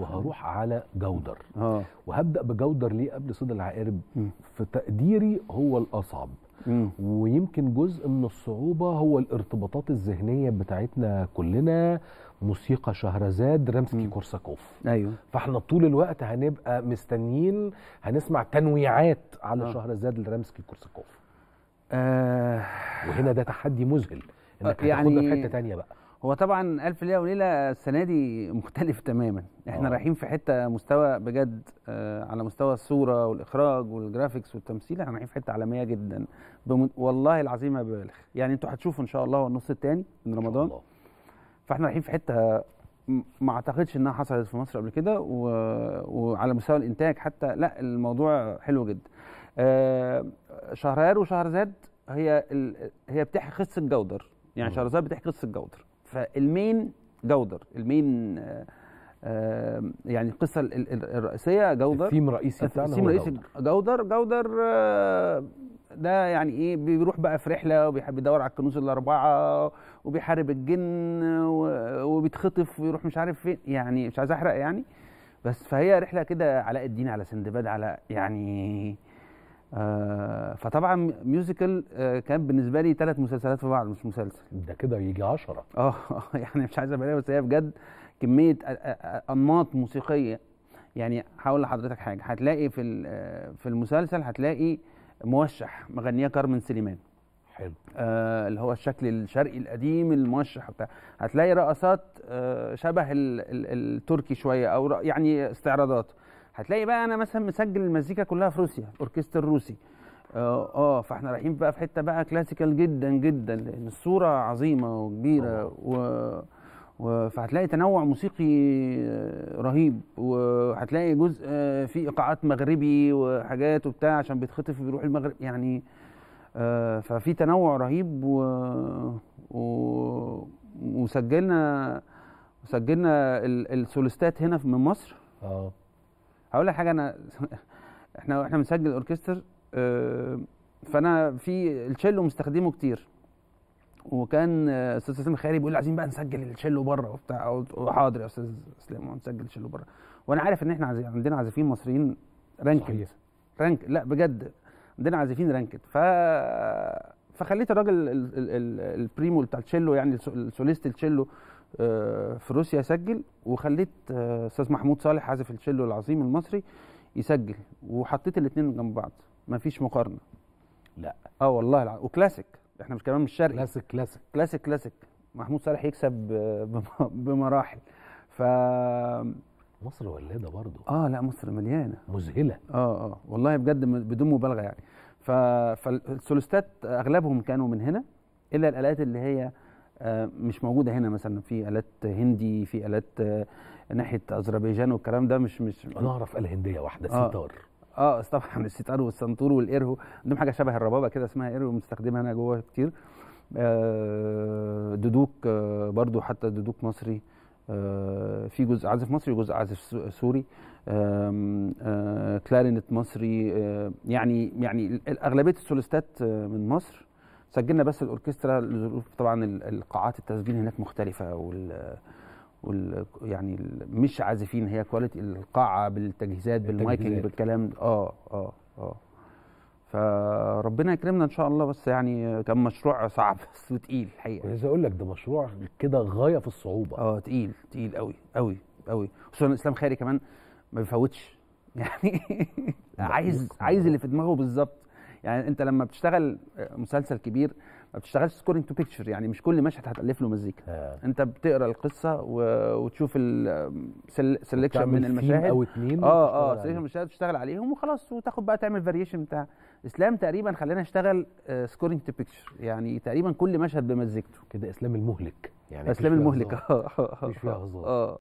وهروح على جودر آه. وهبدا بجودر ليه قبل صيد العقارب في تقديري هو الاصعب م. ويمكن جزء من الصعوبه هو الارتباطات الذهنيه بتاعتنا كلنا موسيقى شهرزاد رامسكي كورساكوف ايوه فاحنا طول الوقت هنبقى مستنيين هنسمع تنويعات على آه. شهرزاد لرامسكي كورساكوف آه. وهنا ده تحدي مذهل انك آه يعني في حته تانية بقى هو طبعا الف ليله وليله السنه دي مختلف تماما احنا أوه. رايحين في حته مستوى بجد آه، على مستوى الصوره والاخراج والجرافيكس والتمثيل احنا رايحين في حته عالميه جدا والله العظيم ما ببالغ يعني انتوا هتشوفوا ان شاء الله النص الثاني من رمضان الله. فاحنا رايحين في حته ما اعتقدش انها حصلت في مصر قبل كده و... وعلى مستوى الانتاج حتى لا الموضوع حلو جدا آه وشهرزاد هي ال... هي بتحكي قصه جودر يعني شهرزاد بتحكي قصه جودر فالمين جودر المين آه، آه، يعني القصه الرئيسيه جودر الثيم الرئيسي بتاعنا الثيم الرئيسي جودر جودر آه، ده يعني ايه بيروح بقى في رحله وبيحب يدور على الكنوز الاربعه وبيحارب الجن وبيتخطف ويروح مش عارف فين يعني مش عايز احرق يعني بس فهي رحله كده علاء الدين على سندباد على يعني آه فطبعا ميوزيكال آه كان بالنسبه لي ثلاث مسلسلات في بعض مش مسلسل ده كده يجي 10 اه يعني مش عايز ابالغ بس هي بجد كميه آه، آه، آه، انماط موسيقيه يعني هقول لحضرتك حاجه هتلاقي في في المسلسل هتلاقي موشح مغنيه كارمن سليمان حلو آه اللي هو الشكل الشرقي القديم الموشح بتاع هتلاقي رقصات آه شبه التركي شويه او يعني استعراضات هتلاقي بقى انا مثلا مسجل المزيكا كلها في روسيا اوركسترا روسي اه اه فاحنا رايحين بقى في حته بقى كلاسيكال جدا جدا لان الصوره عظيمه وكبيره و... و... فهتلاقي تنوع موسيقي آه، رهيب وهتلاقي جزء آه، فيه ايقاعات مغربي وحاجات وبتاع عشان بيتخطف بيروح المغرب يعني آه ففي تنوع رهيب و... و... وسجلنا سجلنا السولستات هنا من مصر اه هقول لك حاجه انا احنا احنا بنسجل اوركستر آه، فانا في الشيلو مستخدمه كتير وكان آه، استاذ اسلام الخيري بيقول لي عايزين بقى نسجل الشيلو بره وبتاع حاضر يا استاذ اسلام نسجل الشيلو بره وانا عارف ان احنا عندنا عازفين مصريين رانكد رانك لا بجد عندنا عازفين رانكد ف فخليت الراجل البريمو بتاع التشيلو يعني السوليست التشيلو آه، في روسيا يسجل وخليت آه، استاذ محمود صالح عازف التشيلو العظيم المصري يسجل وحطيت الاثنين جنب بعض مفيش مقارنه لا اه والله العظيم وكلاسيك احنا مش كمان مش شرقي كلاسيك كلاسيك كلاسيك كلاسيك محمود صالح يكسب آه، بمراحل ف مصر ولاده برضه اه لا مصر مليانه مذهله اه اه والله بجد بدون مبالغه يعني فالثلثات اغلبهم كانوا من هنا الا الالات اللي هي آه، مش موجوده هنا مثلا في الات هندي في الات آه، ناحيه اذربيجان والكلام ده مش مش انا اعرف اله هنديه واحده آه اه طبعا الستار والسنتور والارهو عندهم حاجه شبه الربابه كده اسمها ايرهو مستخدمها هنا جوه كتير آه، دودوك برضو حتى دودوك مصري آه، في جزء عازف مصري وجزء عازف سوري آه، كلارينت مصري آه، يعني يعني اغلبيه السوليستات من مصر سجلنا بس الاوركسترا لظروف طبعا القاعات التسجيل هناك مختلفه وال وال يعني مش عازفين هي كواليتي القاعه بالتجهيزات بالمايكنج بالكلام اه اه اه فربنا يكرمنا ان شاء الله بس يعني كان مشروع صعب بس وتقيل الحقيقه عايز اقول لك ده مشروع كده غايه في الصعوبه اه تقيل تقيل قوي قوي قوي خصوصا اسلام خيري كمان ما بيفوتش يعني عايز عايز اللي في دماغه بالظبط يعني انت لما بتشتغل مسلسل كبير ما بتشتغلش سكورينج تو بيكتشر يعني مش كل مشهد هتالف له مزيكا آه. انت بتقرا القصه و... وتشوف السلكشن من المشاهد او اثنين اه اه سلكشن المشاهد تشتغل عليهم وخلاص وتاخد بقى تعمل فاريشن بتاع اسلام تقريبا خلاني اشتغل سكورينج تو بيكتشر يعني تقريبا كل مشهد بمزيكته كده اسلام المهلك يعني اسلام المهلك اه, آه، مش فيها اه